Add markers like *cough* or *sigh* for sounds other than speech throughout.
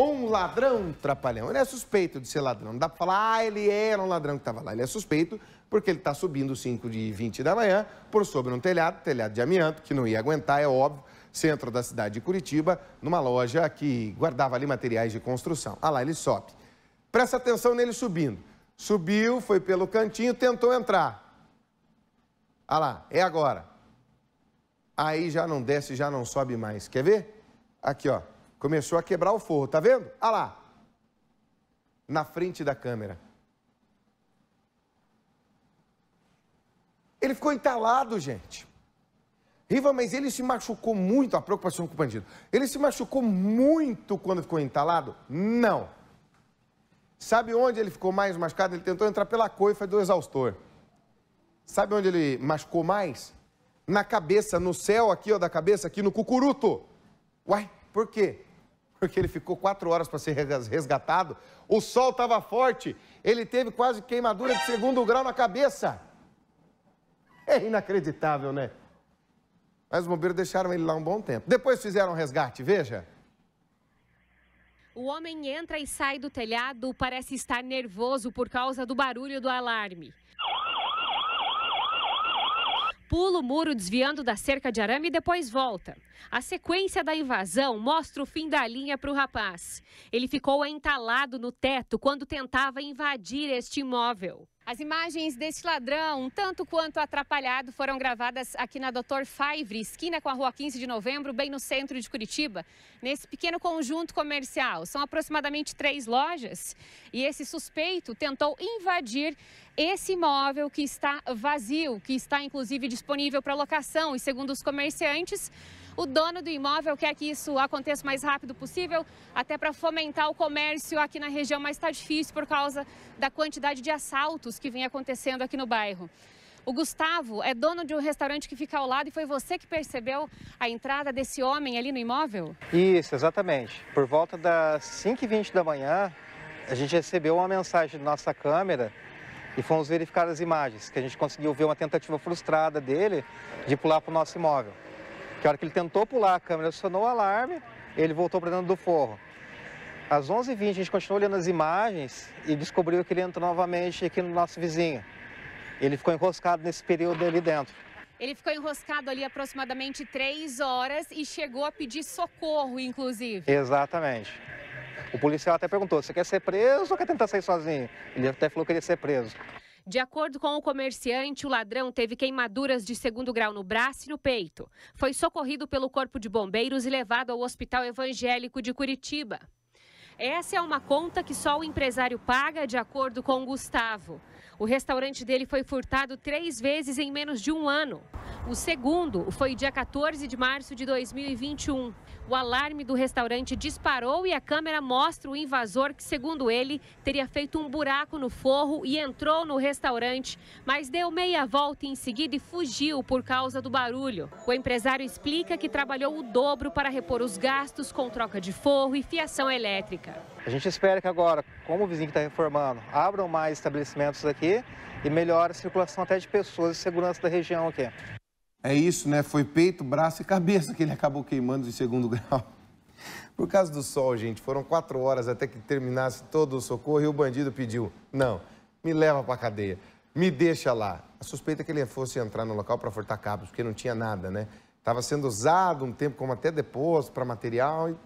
um ladrão trapalhão. Ele é suspeito de ser ladrão. Não dá para falar, ah, ele era um ladrão que estava lá. Ele é suspeito porque ele está subindo 5 de 20 da manhã por sobre um telhado, telhado de amianto, que não ia aguentar, é óbvio, centro da cidade de Curitiba, numa loja que guardava ali materiais de construção. Ah lá, ele sobe. Presta atenção nele subindo. Subiu, foi pelo cantinho, tentou entrar. Ah lá, é agora. Aí já não desce, já não sobe mais. Quer ver? Aqui, ó. Começou a quebrar o forro, tá vendo? Olha ah lá. Na frente da câmera. Ele ficou entalado, gente. Riva, mas ele se machucou muito, a preocupação com o bandido. Ele se machucou muito quando ficou entalado? Não. Sabe onde ele ficou mais machucado? Ele tentou entrar pela coifa do exaustor. Sabe onde ele machucou mais? Na cabeça, no céu aqui, ó, da cabeça, aqui no cucuruto. Uai, por quê? porque ele ficou quatro horas para ser resgatado. O sol estava forte, ele teve quase queimadura de segundo grau na cabeça. É inacreditável, né? Mas os bombeiros deixaram ele lá um bom tempo. Depois fizeram o resgate, veja. O homem entra e sai do telhado, parece estar nervoso por causa do barulho do alarme pula o muro desviando da cerca de arame e depois volta. A sequência da invasão mostra o fim da linha para o rapaz. Ele ficou entalado no teto quando tentava invadir este imóvel. As imagens deste ladrão, tanto quanto atrapalhado, foram gravadas aqui na Doutor Faivre, esquina com a Rua 15 de Novembro, bem no centro de Curitiba, nesse pequeno conjunto comercial. São aproximadamente três lojas e esse suspeito tentou invadir esse imóvel que está vazio, que está inclusive disponível para locação. E segundo os comerciantes, o dono do imóvel quer que isso aconteça o mais rápido possível, até para fomentar o comércio aqui na região, mas está difícil por causa da quantidade de assaltos que vem acontecendo aqui no bairro. O Gustavo é dono de um restaurante que fica ao lado e foi você que percebeu a entrada desse homem ali no imóvel? Isso, exatamente. Por volta das 5h20 da manhã, a gente recebeu uma mensagem da nossa câmera e fomos verificar as imagens, que a gente conseguiu ver uma tentativa frustrada dele de pular para o nosso imóvel. Que hora que ele tentou pular, a câmera acionou o alarme, ele voltou para dentro do forro. Às 11h20, a gente continuou olhando as imagens e descobriu que ele entrou novamente aqui no nosso vizinho. Ele ficou enroscado nesse período ali dentro. Ele ficou enroscado ali aproximadamente três horas e chegou a pedir socorro, inclusive. Exatamente. O policial até perguntou: você quer ser preso ou quer tentar sair sozinho? Ele até falou que queria ser preso. De acordo com o comerciante, o ladrão teve queimaduras de segundo grau no braço e no peito. Foi socorrido pelo Corpo de Bombeiros e levado ao Hospital Evangélico de Curitiba. Essa é uma conta que só o empresário paga, de acordo com o Gustavo. O restaurante dele foi furtado três vezes em menos de um ano. O segundo foi dia 14 de março de 2021. O alarme do restaurante disparou e a câmera mostra o invasor que, segundo ele, teria feito um buraco no forro e entrou no restaurante, mas deu meia volta em seguida e fugiu por causa do barulho. O empresário explica que trabalhou o dobro para repor os gastos com troca de forro e fiação elétrica. A gente espera que agora, como o vizinho que está reformando, abram mais estabelecimentos aqui e melhore a circulação até de pessoas e segurança da região aqui. É isso, né? Foi peito, braço e cabeça que ele *laughs* acabou queimando de segundo *laughs* grau. Por causa do sol, gente, foram quatro horas até que terminasse todo o socorro e o bandido pediu: não, me leva para cadeia, me deixa lá. A suspeita é que ele fosse entrar no local para furtar cabos, porque não tinha nada, né? Estava sendo usado um tempo como até depósito para material e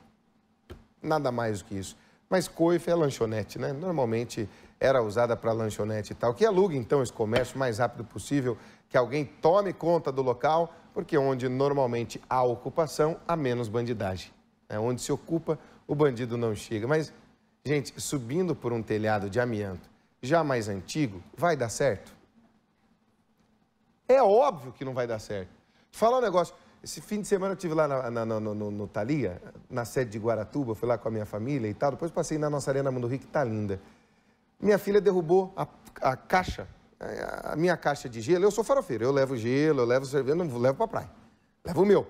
nada mais do que isso. Mas coifa é lanchonete, né? Normalmente era usada para lanchonete e tal. Que alugue então esse comércio o mais rápido possível, que alguém tome conta do local, porque onde normalmente há ocupação, há menos bandidagem. É Onde se ocupa, o bandido não chega. Mas, gente, subindo por um telhado de amianto já mais antigo, vai dar certo? É óbvio que não vai dar certo. Falar um negócio, esse fim de semana eu estive lá na, na, no, no, no Thalia, na sede de Guaratuba, fui lá com a minha família e tal. Depois passei na nossa Arena Mundo Rico, que está linda. Minha filha derrubou a, a caixa, a, minha caixa de gelo. Eu sou farofeiro, eu levo gelo, eu levo cerveja, não levo para praia. Levo o meu.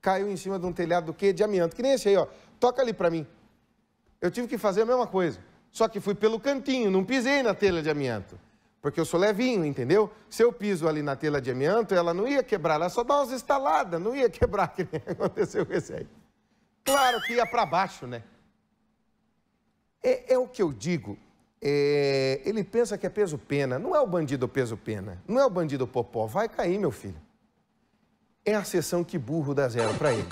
Caiu em cima de um telhado do quê? De amianto, que nem esse aí, ó. Toca ali para mim. Eu tive que fazer a mesma coisa. Só que fui pelo cantinho, não pisei na telha de amianto. Porque eu sou levinho, entendeu? Se eu piso ali na tela de amianto, ela não ia quebrar, ela só dá umas estaladas, não ia quebrar, *laughs* que nem aconteceu com esse aí. Claro que ia para baixo, né? É, é, o que eu digo. É, ele pensa que é peso-pena. Não é o bandido peso-pena. Não é o bandido popó. Vai cair, meu filho. É a sessão que burro dá zero para ele.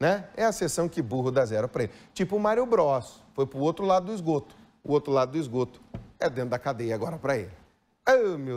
Né? É a sessão que burro dá zero para ele. Tipo o Mário Bros. Foi pro outro lado do esgoto. O outro lado do esgoto é dentro da cadeia agora para ele. Oh, meu